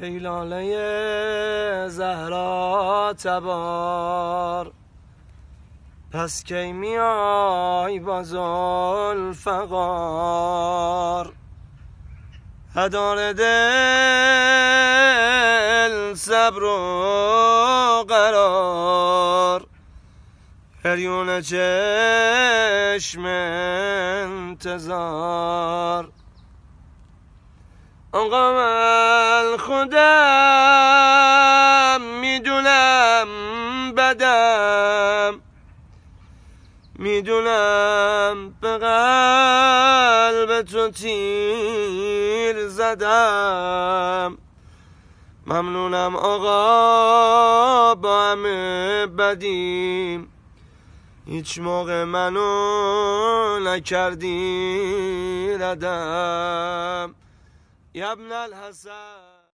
ای زهرا تبار پس کی میای با زلفقار هدار دل صبر و قرار هریون چشم انتظار آقا من خودم میدونم بدم میدونم به قلب تو تیر زدم ممنونم آقا با همه بدیم هیچ موقع منو نکردی ردم يا ابن الهزار